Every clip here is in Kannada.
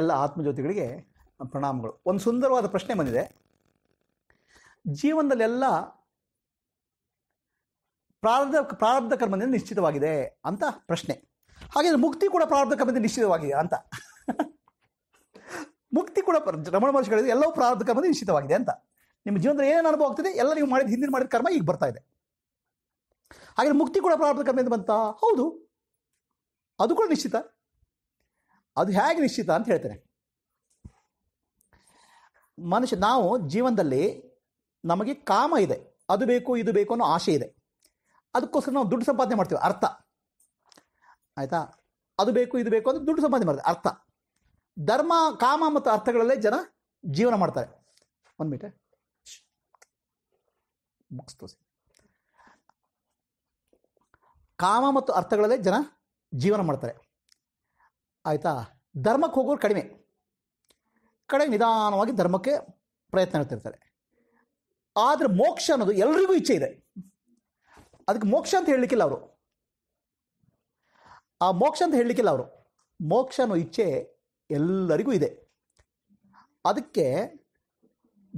ಎಲ್ಲ ಆತ್ಮಜ್ಯೋತಿಗಳಿಗೆ ಪ್ರಣಾಮಗಳು ಒಂದು ಸುಂದರವಾದ ಪ್ರಶ್ನೆ ಬಂದಿದೆ ಜೀವನದಲ್ಲೆಲ್ಲ ಪ್ರಾರಬ್ಧ ಪ್ರಾರಬ್ಧ ಕರ್ಮದಿಂದ ನಿಶ್ಚಿತವಾಗಿದೆ ಅಂತ ಪ್ರಶ್ನೆ ಹಾಗೆ ಮುಕ್ತಿ ಕೂಡ ಪ್ರಾರಬ್ಧ ಕರ್ಮದಿಂದ ನಿಶ್ಚಿತವಾಗಿದೆ ಅಂತ ಮುಕ್ತಿ ಕೂಡ ರಮಣ ಮಹರ್ಷಿ ಎಲ್ಲವೂ ಪ್ರಾರಬ್ಧ ಕರ್ಮದಿಂದ ನಿಶ್ಚಿತವಾಗಿದೆ ಅಂತ ನಿಮ್ಮ ಜೀವನದಲ್ಲಿ ಏನೇನು ಅನುಭವ ಆಗ್ತದೆ ಎಲ್ಲ ನೀವು ಮಾಡಿದ ಹಿಂದಿನ ಮಾಡಿದ ಕರ್ಮ ಈಗ ಬರ್ತಾ ಇದೆ ಹಾಗೆ ಮುಕ್ತಿ ಕೂಡ ಪ್ರಾರಬ್ಧ ಕರ್ಮದಿಂದ ಬಂತ ಹೌದು ಅದು ಕೂಡ ನಿಶ್ಚಿತ ಅದು ಹೇಗೆ ನಿಶ್ಚಿತ ಅಂತ ಹೇಳ್ತೇನೆ ಮನುಷ್ಯ ನಾವು ಜೀವನದಲ್ಲಿ ನಮಗೆ ಕಾಮ ಇದೆ ಅದು ಬೇಕು ಇದು ಬೇಕು ಅನ್ನೋ ಆಸೆ ಇದೆ ಅದಕ್ಕೋಸ್ಕರ ನಾವು ದುಡ್ಡು ಸಂಪಾದನೆ ಮಾಡ್ತೀವಿ ಅರ್ಥ ಆಯಿತಾ ಅದು ಬೇಕು ಇದು ಬೇಕು ಅಂದರೆ ದುಡ್ಡು ಸಂಪಾದನೆ ಮಾಡ್ತಾರೆ ಅರ್ಥ ಧರ್ಮ ಕಾಮ ಮತ್ತು ಅರ್ಥಗಳಲ್ಲೇ ಜನ ಜೀವನ ಮಾಡ್ತಾರೆ ಒಂದು ಕಾಮ ಮತ್ತು ಅರ್ಥಗಳಲ್ಲೇ ಜನ ಜೀವನ ಮಾಡ್ತಾರೆ ಆಯಿತಾ ಧರ್ಮಕ್ಕೆ ಹೋಗೋರು ಕಡಿಮೆ ಕಡೆ ನಿಧಾನವಾಗಿ ಧರ್ಮಕ್ಕೆ ಪ್ರಯತ್ನ ಇರ್ತಿರ್ತಾರೆ ಆದರೆ ಮೋಕ್ಷ ಅನ್ನೋದು ಎಲ್ರಿಗೂ ಇಚ್ಛೆ ಇದೆ ಅದಕ್ಕೆ ಮೋಕ್ಷ ಅಂತ ಹೇಳಲಿಕ್ಕಿಲ್ಲ ಅವರು ಆ ಮೋಕ್ಷ ಅಂತ ಹೇಳಲಿಕ್ಕಿಲ್ಲ ಅವರು ಮೋಕ್ಷ ಅನ್ನೋ ಇಚ್ಛೆ ಎಲ್ಲರಿಗೂ ಇದೆ ಅದಕ್ಕೆ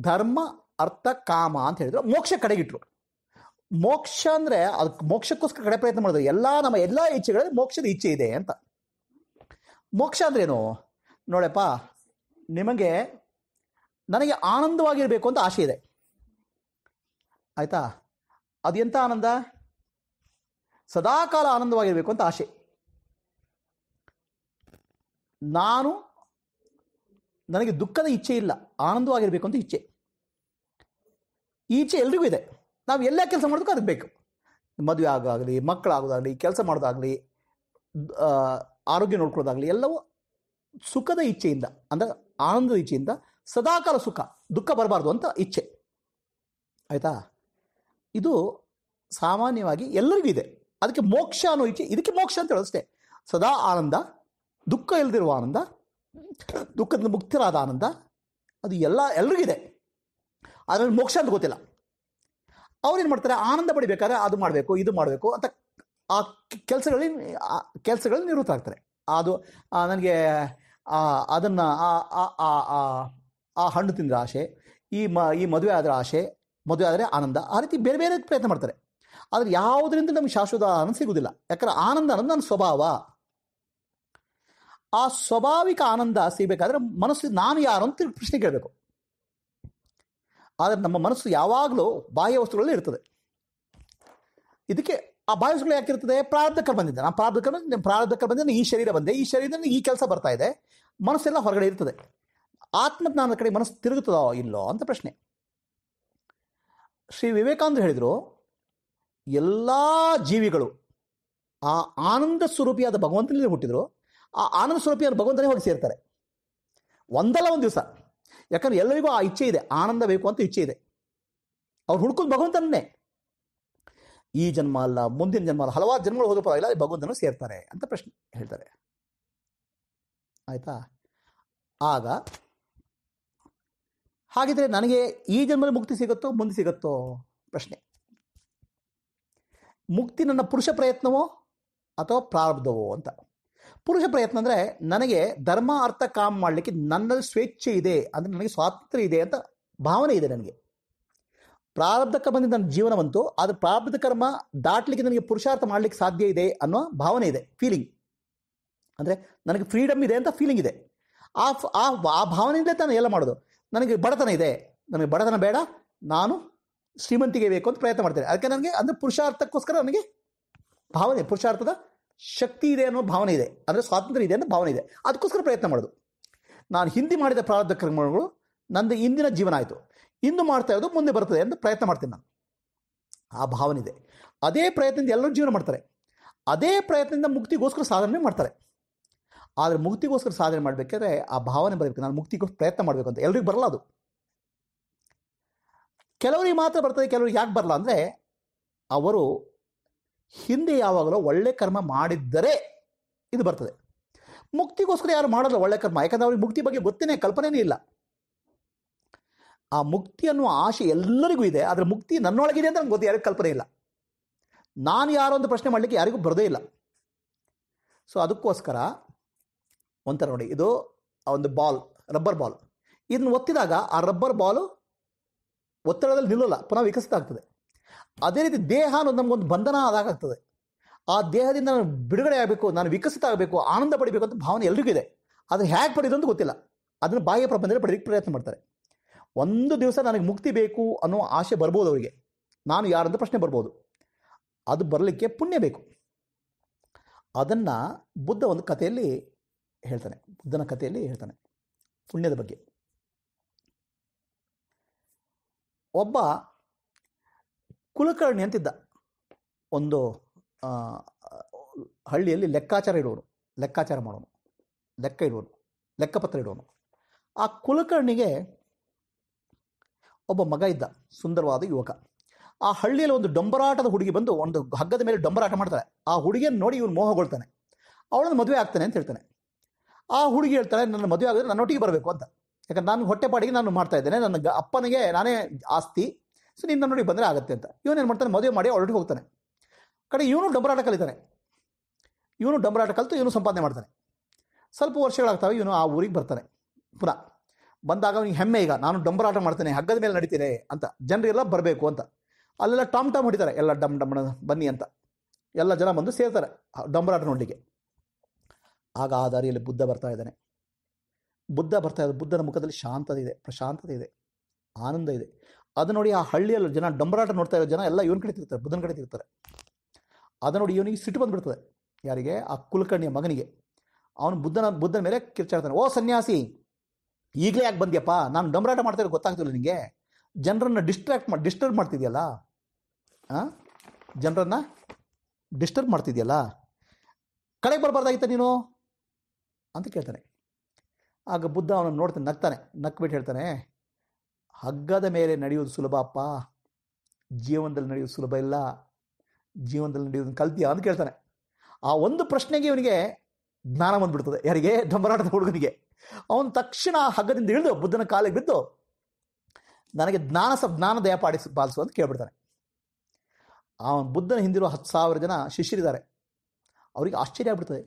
ಧರ್ಮ ಅರ್ಥ ಕಾಮ ಅಂತ ಹೇಳಿದ್ರು ಮೋಕ್ಷ ಕಡೆಗಿಟ್ರು ಮೋಕ್ಷ ಅಂದರೆ ಅದಕ್ಕೆ ಮೋಕ್ಷಕ್ಕೋಸ್ಕರ ಕಡೆ ಪ್ರಯತ್ನ ಮಾಡಿದ್ರು ಎಲ್ಲ ನಮ್ಮ ಎಲ್ಲ ಇಚ್ಛೆಗಳಲ್ಲಿ ಮೋಕ್ಷದ ಇಚ್ಛೆ ಇದೆ ಅಂತ ಮೋಕ್ಷ ಅಂದ್ರೇನು ನೋಡಪ್ಪ ನಿಮಗೆ ನನಗೆ ಆನಂದವಾಗಿರಬೇಕು ಅಂತ ಆಸೆ ಇದೆ ಆಯಿತಾ ಅದು ಎಂಥ ಆನಂದ ಸದಾಕಾಲ ಆನಂದವಾಗಿರಬೇಕು ಅಂತ ಆಸೆ ನಾನು ನನಗೆ ದುಃಖದ ಇಚ್ಛೆ ಇಲ್ಲ ಆನಂದವಾಗಿರಬೇಕು ಅಂತ ಇಚ್ಛೆ ಈ ಇಚ್ಛೆ ಎಲ್ರಿಗೂ ಇದೆ ನಾವು ಎಲ್ಲ ಕೆಲಸ ಮಾಡೋದಕ್ಕೂ ಅದಕ್ಕೆ ಬೇಕು ಮದುವೆ ಆಗೋದಾಗಲಿ ಮಕ್ಕಳಾಗೋದಾಗಲಿ ಕೆಲಸ ಮಾಡೋದಾಗಲಿ ಆರೋಗ್ಯ ನೋಡ್ಕೊಳ್ಳೋದಾಗಲಿ ಎಲ್ಲವೂ ಸುಖದ ಇಚ್ಛೆಯಿಂದ ಅಂದರೆ ಆನಂದದ ಇಚ್ಛೆಯಿಂದ ಸದಾಕಾಲ ಸುಖ ದುಃಖ ಬರಬಾರ್ದು ಅಂತ ಇಚ್ಛೆ ಆಯಿತಾ ಇದು ಸಾಮಾನ್ಯವಾಗಿ ಎಲ್ಲರಿಗೂ ಇದೆ ಅದಕ್ಕೆ ಮೋಕ್ಷ ಅನ್ನೋ ಇಚ್ಛೆ ಇದಕ್ಕೆ ಮೋಕ್ಷ ಅಂತ ಹೇಳೋದಷ್ಟೇ ಸದಾ ಆನಂದ ದುಃಖ ಇಲ್ಲದಿರುವ ಆನಂದ ದುಃಖದಿಂದ ಮುಕ್ತಿರಾದ ಆನಂದ ಅದು ಎಲ್ಲ ಇದೆ ಅದರಲ್ಲಿ ಮೋಕ್ಷ ಅಂತ ಗೊತ್ತಿಲ್ಲ ಏನು ಮಾಡ್ತಾರೆ ಆನಂದ ಪಡಿಬೇಕಾದ್ರೆ ಅದು ಮಾಡಬೇಕು ಇದು ಮಾಡಬೇಕು ಅಂತ ಆ ಕೆಲಸಗಳಲ್ಲಿ ಕೆಲಸಗಳಲ್ಲಿ ಆಗ್ತಾರೆ ಅದು ನನಗೆ ಅದನ್ನು ಆ ಹಣ್ಣು ತಿಂದರೆ ಆಶೆ ಈ ಮ ಈ ಮದುವೆ ಆದರೆ ಆಶೆ ಮದುವೆ ಆದರೆ ಆನಂದ ಆ ರೀತಿ ಬೇರೆ ಬೇರೆ ಪ್ರಯತ್ನ ಮಾಡ್ತಾರೆ ಆದರೆ ಯಾವುದರಿಂದ ನಮಗೆ ಶಾಶ್ವತ ಆನಂದ ಸಿಗುವುದಿಲ್ಲ ಯಾಕಂದ್ರೆ ಆನಂದ ಅನ್ನೋದು ನನ್ನ ಸ್ವಭಾವ ಆ ಸ್ವಾಭಾವಿಕ ಆನಂದ ಸಿಗಬೇಕಾದ್ರೆ ಮನಸ್ಸು ನಾನು ಯಾರು ಅಂತ ಪ್ರಶ್ನೆ ಕೇಳಬೇಕು ಆದರೆ ನಮ್ಮ ಮನಸ್ಸು ಯಾವಾಗಲೂ ಬಾಹ್ಯ ವಸ್ತುಗಳಲ್ಲಿ ಇರ್ತದೆ ಇದಕ್ಕೆ ಆ ಬಾಯ್ಸ್ಗಳು ಯಾಕಿರ್ತದೆ ಪ್ರಾರಬ್ಧಕ್ಕೆ ಬಂದಿದ್ದೆ ನಾನು ಪ್ರಾರಬ್ಧಕ್ಕೆ ಪ್ರಾರಬ್ಧಕ್ಕೆ ಬಂದಿದ್ದೆ ಈ ಶರೀರ ಬಂದೆ ಈ ಶರೀರದಲ್ಲಿ ಈ ಕೆಲಸ ಬರ್ತಾ ಇದೆ ಮನಸ್ಸೆಲ್ಲ ಹೊರಗಡೆ ಇರ್ತದೆ ಆತ್ಮಜ್ಞಾನದ ಕಡೆ ಮನಸ್ಸು ತಿರುಗುತ್ತದೋ ಇಲ್ಲೋ ಅಂತ ಪ್ರಶ್ನೆ ಶ್ರೀ ವಿವೇಕಾನಂದರು ಹೇಳಿದರು ಎಲ್ಲ ಜೀವಿಗಳು ಆ ಆನಂದ ಸ್ವರೂಪಿಯಾದ ಭಗವಂತನಲ್ಲಿ ಹುಟ್ಟಿದ್ರು ಆ ಆನಂದ ಸ್ವರೂಪಿಯಾದ ಭಗವಂತನೇ ಹೋಗಿ ಸೇರ್ತಾರೆ ಒಂದಲ್ಲ ಒಂದು ದಿವಸ ಯಾಕಂದ್ರೆ ಎಲ್ಲರಿಗೂ ಆ ಇಚ್ಛೆ ಇದೆ ಆನಂದ ಬೇಕು ಅಂತ ಇಚ್ಛೆ ಇದೆ ಅವ್ರು ಹುಡ್ಕೊಂಡು ಭಗವಂತನನ್ನೇ ಈ ಜನ್ಮ ಅಲ್ಲ ಮುಂದಿನ ಜನ್ಮ ಅಲ್ಲ ಹಲವಾರು ಜನ್ಮಗಳು ಹೋದರೂ ಪರವಾಗಿಲ್ಲ ಭಗವಂತನು ಸೇರ್ತಾರೆ ಅಂತ ಪ್ರಶ್ನೆ ಹೇಳ್ತಾರೆ ಆಯ್ತಾ ಆಗ ಹಾಗಿದ್ರೆ ನನಗೆ ಈ ಜನ್ಮದಲ್ಲಿ ಮುಕ್ತಿ ಸಿಗುತ್ತೋ ಮುಂದೆ ಸಿಗುತ್ತೋ ಪ್ರಶ್ನೆ ಮುಕ್ತಿ ನನ್ನ ಪುರುಷ ಪ್ರಯತ್ನವೋ ಅಥವಾ ಪ್ರಾರಬ್ಧವೋ ಅಂತ ಪುರುಷ ಪ್ರಯತ್ನ ಅಂದ್ರೆ ನನಗೆ ಧರ್ಮ ಅರ್ಥ ಕಾಮ್ ಮಾಡ್ಲಿಕ್ಕೆ ನನ್ನಲ್ಲಿ ಸ್ವೇಚ್ಛೆ ಇದೆ ಅಂದರೆ ನನಗೆ ಸ್ವಾತಂತ್ರ್ಯ ಇದೆ ಅಂತ ಭಾವನೆ ಇದೆ ನನಗೆ ಪ್ರಾರಬ್ಧಕ್ಕೆ ಬಂದಿದ್ದ ನನ್ನ ಜೀವನವಂತೂ ಅದು ಪ್ರಾರಬ್ಧ ಕರ್ಮ ದಾಟ್ಲಿಕ್ಕೆ ನನಗೆ ಪುರುಷಾರ್ಥ ಮಾಡಲಿಕ್ಕೆ ಸಾಧ್ಯ ಇದೆ ಅನ್ನೋ ಭಾವನೆ ಇದೆ ಫೀಲಿಂಗ್ ಅಂದರೆ ನನಗೆ ಫ್ರೀಡಮ್ ಇದೆ ಅಂತ ಫೀಲಿಂಗ್ ಇದೆ ಆ ಆ ಆ ಭಾವನೆಯಿಂದಲೇ ತಾನು ಎಲ್ಲ ಮಾಡೋದು ನನಗೆ ಬಡತನ ಇದೆ ನನಗೆ ಬಡತನ ಬೇಡ ನಾನು ಶ್ರೀಮಂತಿಗೆ ಬೇಕು ಅಂತ ಪ್ರಯತ್ನ ಮಾಡ್ತೇನೆ ಅದಕ್ಕೆ ನನಗೆ ಅಂದರೆ ಪುರುಷಾರ್ಥಕ್ಕೋಸ್ಕರ ನನಗೆ ಭಾವನೆ ಪುರುಷಾರ್ಥದ ಶಕ್ತಿ ಇದೆ ಅನ್ನೋ ಭಾವನೆ ಇದೆ ಅಂದರೆ ಸ್ವಾತಂತ್ರ್ಯ ಇದೆ ಅನ್ನೋ ಭಾವನೆ ಇದೆ ಅದಕ್ಕೋಸ್ಕರ ಪ್ರಯತ್ನ ಮಾಡೋದು ನಾನು ಹಿಂದಿ ಮಾಡಿದ ಪ್ರಾರಬ್ಧ ಕ್ರಮಗಳು ನಂದು ಇಂದಿನ ಜೀವನ ಆಯಿತು ಇಂದು ಮಾಡ್ತಾ ಇರೋದು ಮುಂದೆ ಬರ್ತದೆ ಅಂತ ಪ್ರಯತ್ನ ಮಾಡ್ತೀನಿ ನಾನು ಆ ಭಾವನೆ ಇದೆ ಅದೇ ಪ್ರಯತ್ನದಿಂದ ಎಲ್ಲರೂ ಜೀವನ ಮಾಡ್ತಾರೆ ಅದೇ ಪ್ರಯತ್ನದಿಂದ ಮುಕ್ತಿಗೋಸ್ಕರ ಸಾಧನೆ ಮಾಡ್ತಾರೆ ಆದರೆ ಮುಕ್ತಿಗೋಸ್ಕರ ಸಾಧನೆ ಮಾಡಬೇಕಾದ್ರೆ ಆ ಭಾವನೆ ಬರಬೇಕು ನಾನು ಮುಕ್ತಿಗೋಸ್ಕರ ಪ್ರಯತ್ನ ಮಾಡಬೇಕು ಅಂತ ಎಲ್ರಿಗೂ ಬರಲ್ಲ ಅದು ಕೆಲವರಿಗೆ ಮಾತ್ರ ಬರ್ತದೆ ಕೆಲವರಿಗೆ ಯಾಕೆ ಬರಲ್ಲ ಅಂದರೆ ಅವರು ಹಿಂದೆ ಯಾವಾಗಲೂ ಒಳ್ಳೆ ಕರ್ಮ ಮಾಡಿದ್ದರೆ ಇದು ಬರ್ತದೆ ಮುಕ್ತಿಗೋಸ್ಕರ ಯಾರು ಮಾಡಲ್ಲ ಒಳ್ಳೆ ಕರ್ಮ ಯಾಕಂದರೆ ಅವ್ರಿಗೆ ಮುಕ್ತಿ ಬಗ್ಗೆ ಗೊತ್ತೇನೆ ಕಲ್ಪನೆಯೇ ಇಲ್ಲ ಆ ಮುಕ್ತಿ ಅನ್ನುವ ಆಶೆ ಎಲ್ಲರಿಗೂ ಇದೆ ಆದರೆ ಮುಕ್ತಿ ನನ್ನೊಳಗಿದೆ ಅಂತ ನನಗೆ ಗೊತ್ತಿ ಯಾರಿಗೂ ಕಲ್ಪನೆ ಇಲ್ಲ ನಾನು ಯಾರೋ ಒಂದು ಪ್ರಶ್ನೆ ಮಾಡಲಿಕ್ಕೆ ಯಾರಿಗೂ ಬರದೇ ಇಲ್ಲ ಸೊ ಅದಕ್ಕೋಸ್ಕರ ಒಂಥರ ನೋಡಿ ಇದು ಒಂದು ಬಾಲ್ ರಬ್ಬರ್ ಬಾಲ್ ಇದನ್ನು ಒತ್ತಿದಾಗ ಆ ರಬ್ಬರ್ ಬಾಲು ಒತ್ತಡದಲ್ಲಿ ನಿಲ್ಲಲ್ಲ ಪುನಃ ವಿಕಸಿತ ಆಗ್ತದೆ ಅದೇ ರೀತಿ ದೇಹ ಅನ್ನೋದು ನಮಗೊಂದು ಬಂಧನ ಆದಾಗ್ತದೆ ಆ ದೇಹದಿಂದ ನಾನು ಬಿಡುಗಡೆ ಆಗಬೇಕು ನಾನು ವಿಕಸಿತ ಆಗಬೇಕು ಆನಂದ ಪಡಿಬೇಕು ಅಂತ ಭಾವನೆ ಎಲ್ರಿಗೂ ಇದೆ ಅದನ್ನು ಹೇಗೆ ಪಡೆಯೋದು ಅಂತ ಗೊತ್ತಿಲ್ಲ ಅದನ್ನು ಬಾಹ್ಯ ಪ್ರಬಂಧದಲ್ಲಿ ಪಡೆಯೋಕ್ಕೆ ಪ್ರಯತ್ನ ಮಾಡ್ತಾರೆ ಒಂದು ದಿವಸ ನನಗೆ ಮುಕ್ತಿ ಬೇಕು ಅನ್ನೋ ಆಸೆ ಬರ್ಬೋದು ಅವರಿಗೆ ನಾನು ಯಾರಂತ ಪ್ರಶ್ನೆ ಬರ್ಬೋದು ಅದು ಬರಲಿಕ್ಕೆ ಪುಣ್ಯ ಬೇಕು ಅದನ್ನು ಬುದ್ಧ ಒಂದು ಕಥೆಯಲ್ಲಿ ಹೇಳ್ತಾನೆ ಬುದ್ಧನ ಕಥೆಯಲ್ಲಿ ಹೇಳ್ತಾನೆ ಪುಣ್ಯದ ಬಗ್ಗೆ ಒಬ್ಬ ಕುಲಕರ್ಣಿ ಅಂತಿದ್ದ ಒಂದು ಹಳ್ಳಿಯಲ್ಲಿ ಲೆಕ್ಕಾಚಾರ ಇಡುವನು ಲೆಕ್ಕಾಚಾರ ಮಾಡೋನು ಲೆಕ್ಕ ಇಡುವನು ಲೆಕ್ಕಪತ್ರ ಇಡೋನು ಆ ಕುಲಕರ್ಣಿಗೆ ಒಬ್ಬ ಮಗ ಇದ್ದ ಸುಂದರವಾದ ಯುವಕ ಆ ಹಳ್ಳಿಯಲ್ಲಿ ಒಂದು ಡೊಂಬರಾಟದ ಹುಡುಗಿ ಬಂದು ಒಂದು ಹಗ್ಗದ ಮೇಲೆ ಡೊಂಬರಾಟ ಮಾಡ್ತಾಳೆ ಆ ಹುಡುಗಿಯನ್ನು ನೋಡಿ ಇವನು ಮೋಹಗೊಳ್ತಾನೆ ಅವಳನ್ನು ಮದುವೆ ಆಗ್ತಾನೆ ಅಂತ ಹೇಳ್ತಾನೆ ಆ ಹುಡುಗಿ ಹೇಳ್ತಾಳೆ ನನ್ನ ಮದುವೆ ಆಗಿದ್ರೆ ನನ್ನೊಟ್ಟಿಗೆ ಬರಬೇಕು ಅಂತ ಯಾಕಂದ್ರೆ ನಾನು ಹೊಟ್ಟೆಪಾಡಿಗೆ ನಾನು ಮಾಡ್ತಾ ಇದ್ದೇನೆ ನನ್ನ ಅಪ್ಪನಿಗೆ ನಾನೇ ಆಸ್ತಿ ಸೊ ನೀನು ನೋಡಿ ಬಂದರೆ ಆಗುತ್ತೆ ಅಂತ ಏನು ಮಾಡ್ತಾನೆ ಮದುವೆ ಮಾಡಿ ಅವಳೊಟ್ಟಿಗೆ ಹೋಗ್ತಾನೆ ಕಡೆ ಇವನು ಡೊಂಬರಾಟ ಕಲಿತಾನೆ ಇವನು ಡಂಬರಾಟ ಕಲಿತು ಇವನು ಸಂಪಾದನೆ ಮಾಡ್ತಾನೆ ಸ್ವಲ್ಪ ವರ್ಷಗಳಾಗ್ತಾವೆ ಇವನು ಆ ಊರಿಗೆ ಬರ್ತಾನೆ ಪುನಃ ಬಂದಾಗ ಅವನಿಗೆ ಹೆಮ್ಮೆ ಈಗ ನಾನು ಡಂಬರಾಟ ಮಾಡ್ತೇನೆ ಹಗ್ಗದ ಮೇಲೆ ನಡೀತೇನೆ ಅಂತ ಜನರೆಲ್ಲ ಬರಬೇಕು ಅಂತ ಅಲ್ಲೆಲ್ಲ ಟಾಮ್ ಟಾಮ್ ಹೊಡಿತಾರೆ ಎಲ್ಲ ಡಮ್ ಡಮ್ ಬನ್ನಿ ಅಂತ ಎಲ್ಲ ಜನ ಬಂದು ಸೇರ್ತಾರೆ ಡಂಬರಾಟ ನೋಡಲಿಕ್ಕೆ ಆಗ ಆ ದಾರಿಯಲ್ಲಿ ಬುದ್ಧ ಬರ್ತಾ ಇದ್ದಾನೆ ಬುದ್ಧ ಬರ್ತಾ ಇದ್ದ ಬುದ್ಧನ ಮುಖದಲ್ಲಿ ಶಾಂತತೆ ಇದೆ ಪ್ರಶಾಂತತೆ ಇದೆ ಆನಂದ ಇದೆ ಅದು ನೋಡಿ ಆ ಹಳ್ಳಿಯಲ್ಲಿ ಜನ ಡಂಬರಾಟ ನೋಡ್ತಾ ಇರೋ ಜನ ಎಲ್ಲ ಇವನ ಕಡೆ ತಿರ್ತಾರೆ ಬುದ್ಧನ ಕಡೆ ತಿರ್ತಾರೆ ಅದು ನೋಡಿ ಇವನಿಗೆ ಸಿಟ್ಟು ಬಂದುಬಿಡ್ತದೆ ಯಾರಿಗೆ ಆ ಕುಲಕರ್ಣಿಯ ಮಗನಿಗೆ ಅವನು ಬುದ್ಧನ ಬುದ್ಧನ ಮೇಲೆ ಕಿರ್ಚಾಡ್ತಾನೆ ಓ ಸನ್ಯಾಸಿ ಈಗಲೇ ಯಾಕೆ ಬಂದ್ಯಪ್ಪ ನಾನು ಡಮರಾಟ ಮಾಡ್ತಾರೆ ಗೊತ್ತಾಗ್ತಿಲ್ಲ ನಿಮಗೆ ಜನರನ್ನು ಡಿಸ್ಟ್ರಾಕ್ಟ್ ಮಾಡಿ ಡಿಸ್ಟರ್ಬ್ ಮಾಡ್ತಿದೆಯಲ್ಲ ಜನರನ್ನ ಡಿಸ್ಟರ್ಬ್ ಮಾಡ್ತಿದೆಯಲ್ಲ ಕಡೆಗೆ ಬರಬಾರ್ದಾಗಿತ್ತ ನೀನು ಅಂತ ಕೇಳ್ತಾನೆ ಆಗ ಬುದ್ಧ ಅವನನ್ನು ನೋಡ್ತಾನೆ ನಗ್ತಾನೆ ನಕ್ಬಿಟ್ಟು ಹೇಳ್ತಾನೆ ಹಗ್ಗದ ಮೇಲೆ ನಡೆಯೋದು ಸುಲಭ ಅಪ್ಪ ಜೀವನದಲ್ಲಿ ನಡೆಯೋದು ಸುಲಭ ಇಲ್ಲ ಜೀವನದಲ್ಲಿ ನಡೆಯೋದನ್ನು ಕಲ್ತಿಯಾ ಅಂತ ಕೇಳ್ತಾನೆ ಆ ಒಂದು ಪ್ರಶ್ನೆಗೆ ಇವನಿಗೆ ಜ್ಞಾನ ಬಂದ್ಬಿಡ್ತದೆ ಯಾರಿಗೆ ಡಂಬರಾಟದ ಹುಡುಗನಿಗೆ ಅವನು ತಕ್ಷಣ ಹಗ್ಗದಿಂದ ಇಳಿದು ಬುದ್ಧನ ಕಾಲಿಗೆ ಬಿದ್ದು ನನಗೆ ಜ್ಞಾನ ಸ ಜ್ಞಾನ ದಯ ಪಾಡಿಸಿ ಪಾಲಿಸು ಅಂತ ಕೇಳ್ಬಿಡ್ತಾನೆ ಅವನು ಬುದ್ಧನ ಹಿಂದಿರುವ ಹತ್ತು ಸಾವಿರ ಜನ ಶಿಷ್ಯರಿದ್ದಾರೆ ಅವರಿಗೆ ಆಶ್ಚರ್ಯ ಆಗ್ಬಿಡ್ತದೆ